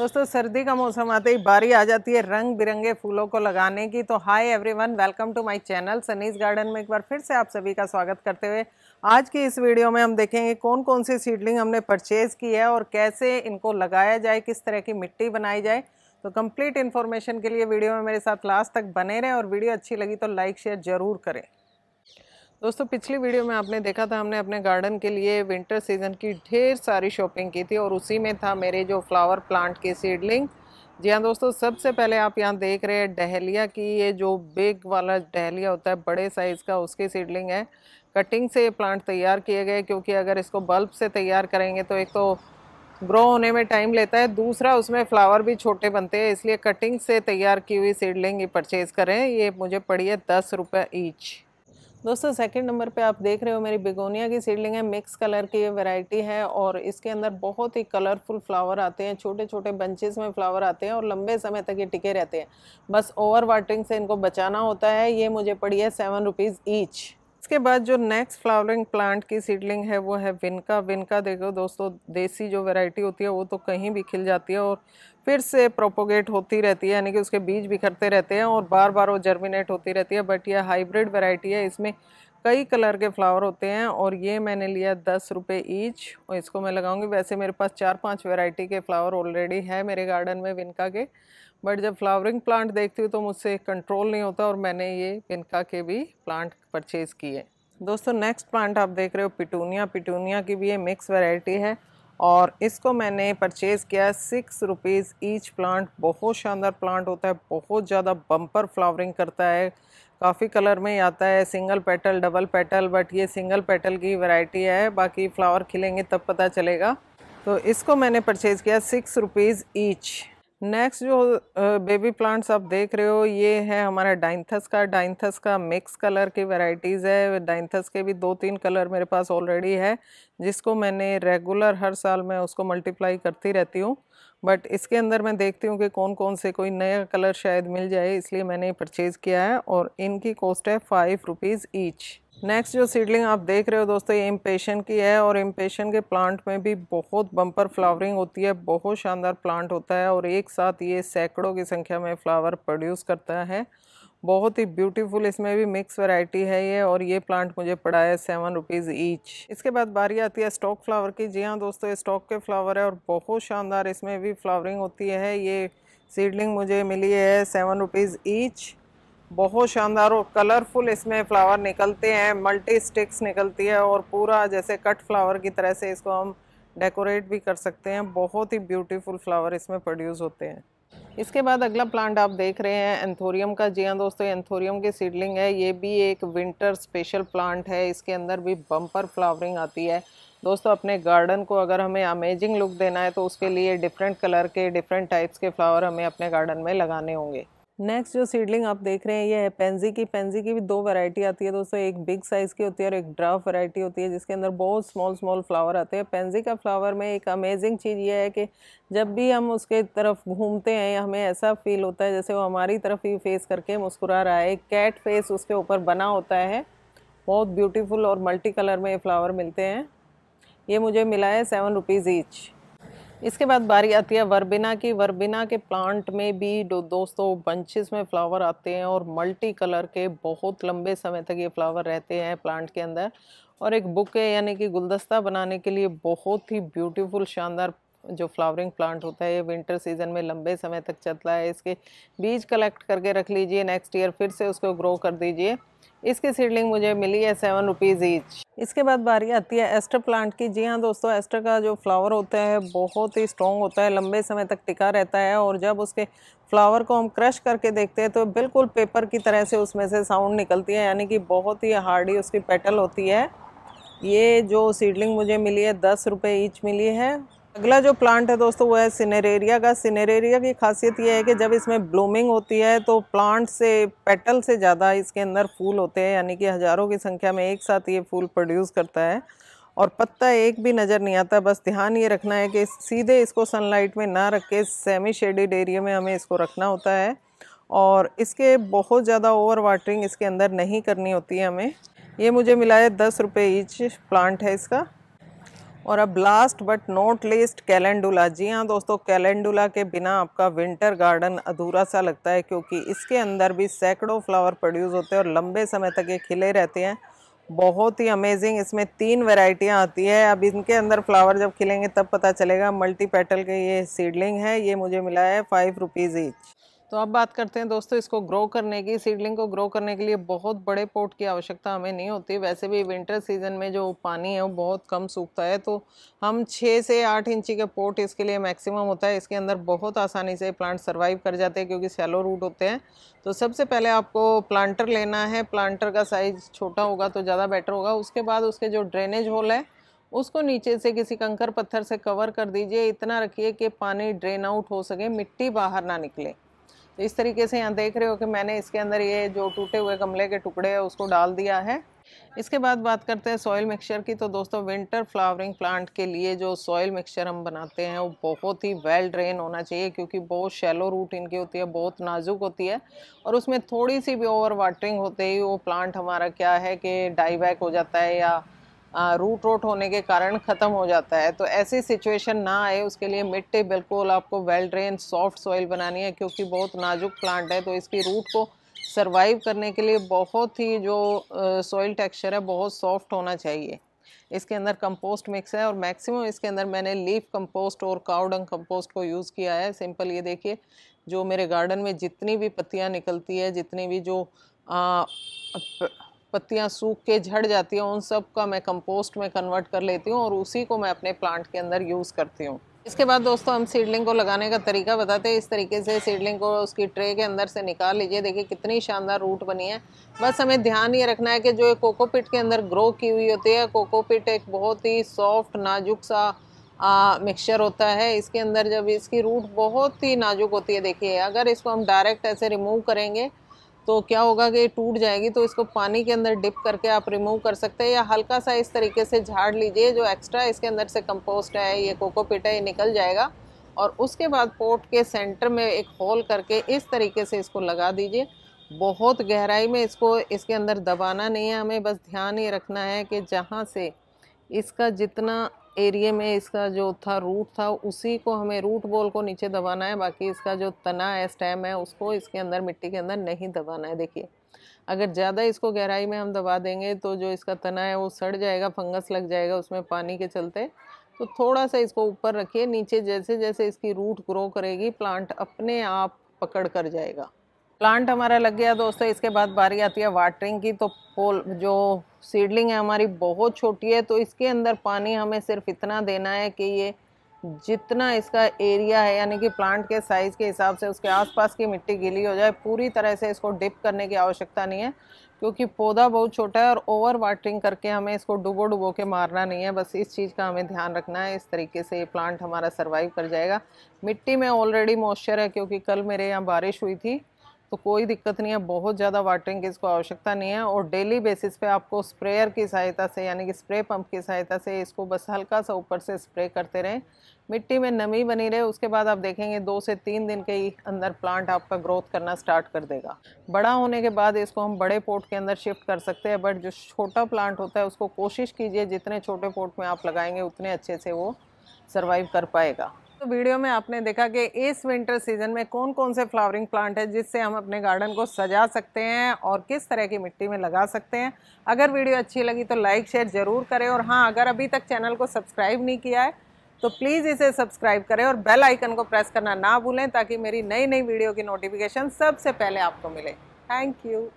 दोस्तों सर्दी का मौसम आते ही बारी आ जाती है रंग बिरंगे फूलों को लगाने की तो hi everyone welcome to my channel Sunny's garden में एक बार फिर से आप सभी का स्वागत करते हुए आज की इस वीडियो में हम देखेंगे कौन कौन सी सीडलिंग हमने परचेज़ की है और कैसे इनको लगाया जाए किस तरह की मिट्टी बनाई जाए तो कम्प्लीट इन्फॉर्मेशन के लिए वीडियो में मेरे साथ लास्ट तक बने रहें और वीडियो अच्छी लगी तो लाइक शेयर ज़रूर करें दोस्तों पिछली वीडियो में आपने देखा था हमने अपने गार्डन के लिए विंटर सीजन की ढेर सारी शॉपिंग की थी और उसी में था मेरे जो फ्लावर प्लांट के सीडलिंग जी हाँ दोस्तों सबसे पहले आप यहाँ देख रहे हैं डहलिया की ये जो बिग वाला डहलिया होता है बड़े साइज़ का उसकी सीडलिंग है कटिंग से ये प्लांट तैयार किए गए क्योंकि अगर इसको बल्ब से तैयार करेंगे तो एक तो ग्रो होने में टाइम लेता है दूसरा उसमें फ्लावर भी छोटे बनते हैं इसलिए कटिंग से तैयार की हुई सीडलिंग ये परचेज़ करें ये मुझे पड़ी है दस रुपये ईच दोस्तों सेकंड नंबर पे आप देख रहे हो मेरी बिगोनिया की सीडलिंग है मिक्स कलर की ये वैरायटी है और इसके अंदर बहुत ही कलरफुल फ्लावर आते हैं छोटे छोटे बंचेस में फ्लावर आते हैं और लंबे समय तक ये टिके रहते हैं बस ओवर वाटरिंग से इनको बचाना होता है ये मुझे पड़ी है सेवन रुपीज़ ईच इसके बाद जो नेक्स्ट फ्लावरिंग प्लांट की सीडलिंग है वो है विनका विनका देखो दोस्तों देसी जो वैरायटी होती है वो तो कहीं भी खिल जाती है और फिर से प्रोपोगेट होती रहती है यानी कि उसके बीज बिखरते रहते हैं और बार बार वो जर्मिनेट होती रहती है बट यह हाइब्रिड वैरायटी है इसमें कई कलर के फ्लावर होते हैं और ये मैंने लिया दस रुपये ईच और इसको मैं लगाऊंगी वैसे मेरे पास चार पाँच वेराइटी के फ्लावर ऑलरेडी है मेरे गार्डन में विनका के बट जब फ्लावरिंग प्लांट देखती हूँ तो मुझसे कंट्रोल नहीं होता और मैंने ये पिनका के भी प्लांट परचेज़ किए दोस्तों नेक्स्ट प्लांट आप देख रहे हो पिटूनिया पिटूनिया की भी ये मिक्स वैरायटी है और इसको मैंने परचेज़ किया सिक्स रुपीज़ ईच प्लांट बहुत शानदार प्लांट होता है बहुत ज़्यादा बम्पर फ्लावरिंग करता है काफ़ी कलर में आता है single petal double petal but ये सिंगल पेटल की वैरायटी है बाकी फ्लावर खिलेंगे तब पता चलेगा तो इसको मैंने परचेज़ किया सिक्स रुपीज़ ईच नेक्स्ट जो बेबी प्लांट्स आप देख रहे हो ये है हमारा डाइंथस का डाइंथस का मिक्स कलर की वैरायटीज़ है डाइंथस के भी दो तीन कलर मेरे पास ऑलरेडी है जिसको मैंने रेगुलर हर साल मैं उसको मल्टीप्लाई करती रहती हूँ बट इसके अंदर मैं देखती हूँ कि कौन कौन से कोई नया कलर शायद मिल जाए इसलिए मैंने परचेज़ किया है और इनकी कॉस्ट है फाइव रुपीज़ ईच नेक्स्ट जो सीडलिंग आप देख रहे हो दोस्तों ये इम्पेशन की है और इम्पेशन के प्लांट में भी बहुत बम्पर फ्लावरिंग होती है बहुत शानदार प्लांट होता है और एक साथ ये सैकड़ों की संख्या में फ्लावर प्रोड्यूस करता है बहुत ही ब्यूटीफुल इसमें भी मिक्स वैरायटी है ये और ये प्लांट मुझे पड़ा है सेवन रुपीज़ ईच इसके बाद बारी आती है स्टॉक फ्लावर की जी हाँ दोस्तों ये स्टॉक के फ्लावर है और बहुत शानदार इसमें भी फ्लावरिंग होती है ये सीडलिंग मुझे मिली है सेवन रुपीज़ ईच बहुत शानदार और कलरफुल इसमें फ्लावर निकलते हैं मल्टी स्टिक्स निकलती है और पूरा जैसे कट फ्लावर की तरह से इसको हम डेकोरेट भी कर सकते हैं बहुत ही ब्यूटीफुल फ्लावर इसमें प्रोड्यूस होते हैं इसके बाद अगला प्लांट आप देख रहे हैं एंथोरियम का जी हाँ दोस्तों एंथोरियम की सीडलिंग है ये भी एक विंटर स्पेशल प्लांट है इसके अंदर भी बम्पर फ्लावरिंग आती है दोस्तों अपने गार्डन को अगर हमें अमेजिंग लुक देना है तो उसके लिए डिफरेंट कलर के डिफरेंट टाइप्स के फ्लावर हमें अपने गार्डन में लगाने होंगे नेक्स्ट जो सीडलिंग आप देख रहे हैं ये है पेंजी की पेंजी की भी दो वैरायटी आती है दोस्तों एक बिग साइज़ की होती है और एक ड्राफ वैरायटी होती है जिसके अंदर बहुत स्मॉल स्मॉल फ्लावर आते हैं पेंजी का फ्लावर में एक अमेजिंग चीज़ ये है कि जब भी हम उसके तरफ घूमते हैं हमें ऐसा फील होता है जैसे वो हमारी तरफ ही फेस करके मुस्कुरा रहा है एक कैट फेस उसके ऊपर बना होता है बहुत ब्यूटीफुल और मल्टी कलर में ये फ्लावर मिलते हैं ये मुझे मिला है सेवन रुपीज़ ईच इसके बाद बारी आती है वर्बिना की वर्बिना के प्लांट में भी दो, दोस्तों बंचेस में फ्लावर आते हैं और मल्टी कलर के बहुत लंबे समय तक ये फ्लावर रहते हैं प्लांट के अंदर और एक बुके यानी कि गुलदस्ता बनाने के लिए बहुत ही ब्यूटीफुल शानदार जो फ्लावरिंग प्लांट होता है ये विंटर सीजन में लंबे समय तक चलता है इसके बीज कलेक्ट करके रख लीजिए नेक्स्ट ईयर फिर से उसको ग्रो कर दीजिए इसकी सीडलिंग मुझे मिली है सेवन रुपीज़ ईच इसके बाद बारी आती है एस्टर प्लांट की जी हाँ दोस्तों एस्टर का जो फ्लावर होता है बहुत ही स्ट्रॉन्ग होता है लंबे समय तक टिका रहता है और जब उसके फ्लावर को हम क्रश करके देखते हैं तो बिल्कुल पेपर की तरह से उसमें से साउंड निकलती है यानी कि बहुत ही हार्डी उसकी पेटल होती है ये जो सीडलिंग मुझे मिली है दस रुपये ईच मिली है अगला जो प्लांट है दोस्तों वो है सिनेरेरिया का सिनेरेरिया की खासियत ये है कि जब इसमें ब्लूमिंग होती है तो प्लांट से पेटल से ज़्यादा इसके अंदर फूल होते हैं यानी कि हज़ारों की संख्या में एक साथ ये फूल प्रोड्यूस करता है और पत्ता एक भी नज़र नहीं आता बस ध्यान ये रखना है कि सीधे इसको सनलाइट में ना रख के सेमी शेडिड एरिया में हमें इसको रखना होता है और इसके बहुत ज़्यादा ओवर वाटरिंग इसके अंदर नहीं करनी होती है हमें ये मुझे मिला है दस रुपये ईच प्लांट है इसका और अब last but not least calendula जी हाँ दोस्तों कैलेंडुला के बिना आपका विंटर गार्डन अधूरा सा लगता है क्योंकि इसके अंदर भी सैकड़ों फ्लावर प्रोड्यूस होते हैं और लंबे समय तक ये खिले रहते हैं बहुत ही अमेजिंग इसमें तीन वेराइटियाँ आती है अब इनके अंदर फ्लावर जब खिलेंगे तब पता चलेगा मल्टी पेटल के ये सीडलिंग है ये मुझे मिला है फाइव रुपीज़ ईच तो अब बात करते हैं दोस्तों इसको ग्रो करने की सीडलिंग को ग्रो करने के लिए बहुत बड़े पोट की आवश्यकता हमें नहीं होती वैसे भी विंटर सीजन में जो पानी है वो बहुत कम सूखता है तो हम छः से आठ इंची के पोट इसके लिए मैक्सिमम होता है इसके अंदर बहुत आसानी से प्लांट सर्वाइव कर जाते हैं क्योंकि सैलो रूट होते हैं तो सबसे पहले आपको प्लांटर लेना है प्लांटर का साइज़ छोटा होगा तो ज़्यादा बेटर होगा उसके बाद उसके जो ड्रेनेज होल है उसको नीचे से किसी कंकर पत्थर से कवर कर दीजिए इतना रखिए कि पानी ड्रेन आउट हो सके मिट्टी बाहर ना निकले तो इस तरीके से यहाँ देख रहे हो कि मैंने इसके अंदर ये जो टूटे हुए गमले के टुकड़े हैं उसको डाल दिया है इसके बाद बात करते हैं सॉयल मिक्सचर की तो दोस्तों विंटर फ्लावरिंग प्लांट के लिए जो सॉयल मिक्सचर हम बनाते हैं वो बहुत ही वेल ड्रेन होना चाहिए क्योंकि बहुत शैलो रूट इनकी होती है बहुत नाजुक होती है और उसमें थोड़ी सी भी ओवर वाटरिंग होते ही वो प्लांट हमारा क्या है कि डाईबैक हो जाता है या रूट रोट होने के कारण ख़त्म हो जाता है तो ऐसी सिचुएशन ना आए उसके लिए मिट्टी बिल्कुल आपको वेल ड्रेन सॉफ्ट सॉइल बनानी है क्योंकि बहुत नाजुक प्लांट है तो इसकी रूट को सर्वाइव करने के लिए बहुत ही जो सॉइल टेक्सचर है बहुत सॉफ्ट होना चाहिए इसके अंदर कंपोस्ट मिक्स है और मैक्सिमम इसके अंदर मैंने लीफ कंपोस्ट और काउडंग कंपोस्ट को यूज़ किया है सिंपल ये देखिए जो मेरे गार्डन में जितनी भी पत्तियाँ निकलती है जितनी भी जो आ, प, पत्तियाँ सूख के झड़ जाती हैं उन सब का मैं कंपोस्ट में कन्वर्ट कर लेती हूँ और उसी को मैं अपने प्लांट के अंदर यूज़ करती हूँ इसके बाद दोस्तों हम सीडलिंग को लगाने का तरीका बताते हैं इस तरीके से सीडलिंग को उसकी ट्रे के अंदर से निकाल लीजिए देखिए कितनी शानदार रूट बनी है बस हमें ध्यान ये रखना है कि जो कोकोपिट के अंदर ग्रो की हुई होती है कोकोपिट एक बहुत ही सॉफ्ट नाजुक सा मिक्सचर होता है इसके अंदर जब इसकी रूट बहुत ही नाजुक होती है देखिए अगर इसको हम डायरेक्ट ऐसे रिमूव करेंगे तो क्या होगा कि टूट जाएगी तो इसको पानी के अंदर डिप करके आप रिमूव कर सकते हैं या हल्का सा इस तरीके से झाड़ लीजिए जो एक्स्ट्रा इसके अंदर से कंपोस्ट है ये कोकोपीट है ये निकल जाएगा और उसके बाद पोट के सेंटर में एक होल करके इस तरीके से इसको लगा दीजिए बहुत गहराई में इसको इसके अंदर दबाना नहीं है हमें बस ध्यान ये रखना है कि जहाँ से इसका जितना एरिए में इसका जो था रूट था उसी को हमें रूट बॉल को नीचे दबाना है बाकी इसका जो तना है स्टेम है उसको इसके अंदर मिट्टी के अंदर नहीं दबाना है देखिए अगर ज़्यादा इसको गहराई में हम दबा देंगे तो जो इसका तना है वो सड़ जाएगा फंगस लग जाएगा उसमें पानी के चलते तो थोड़ा सा इसको ऊपर रखिए नीचे जैसे जैसे इसकी रूट ग्रो करेगी प्लांट अपने आप पकड़ कर जाएगा प्लांट हमारा लग गया दोस्तों इसके बाद बारी आती है वाटरिंग की तो पोल जो सीडलिंग है हमारी बहुत छोटी है तो इसके अंदर पानी हमें सिर्फ इतना देना है कि ये जितना इसका एरिया है यानी कि प्लांट के साइज़ के हिसाब से उसके आसपास की मिट्टी गीली हो जाए पूरी तरह से इसको डिप करने की आवश्यकता नहीं है क्योंकि पौधा बहुत छोटा है और ओवर वाटरिंग करके हमें इसको डुबो डुबो के मारना नहीं है बस इस चीज़ का हमें ध्यान रखना है इस तरीके से ये प्लांट हमारा सर्वाइव कर जाएगा मिट्टी में ऑलरेडी मॉइस्चर है क्योंकि कल मेरे यहाँ बारिश हुई थी तो कोई दिक्कत नहीं है बहुत ज़्यादा वाटरिंग की इसको आवश्यकता नहीं है और डेली बेसिस पे आपको स्प्रेयर की सहायता से यानी कि स्प्रे पंप की सहायता से इसको बस हल्का सा ऊपर से स्प्रे करते रहें मिट्टी में नमी बनी रहे उसके बाद आप देखेंगे दो से तीन दिन के ही अंदर प्लांट आपका ग्रोथ करना स्टार्ट कर देगा बड़ा होने के बाद इसको हम बड़े पोर्ट के अंदर शिफ्ट कर सकते हैं बट जो छोटा प्लांट होता है उसको कोशिश कीजिए जितने छोटे पोर्ट में आप लगाएंगे उतने अच्छे से वो सर्वाइव कर पाएगा तो वीडियो में आपने देखा कि इस विंटर सीजन में कौन कौन से फ्लावरिंग प्लांट है जिससे हम अपने गार्डन को सजा सकते हैं और किस तरह की मिट्टी में लगा सकते हैं अगर वीडियो अच्छी लगी तो लाइक शेयर ज़रूर करें और हाँ अगर अभी तक चैनल को सब्सक्राइब नहीं किया है तो प्लीज़ इसे सब्सक्राइब करें और बेल आइकन को प्रेस करना ना भूलें ताकि मेरी नई नई वीडियो की नोटिफिकेशन सबसे पहले आपको मिले थैंक यू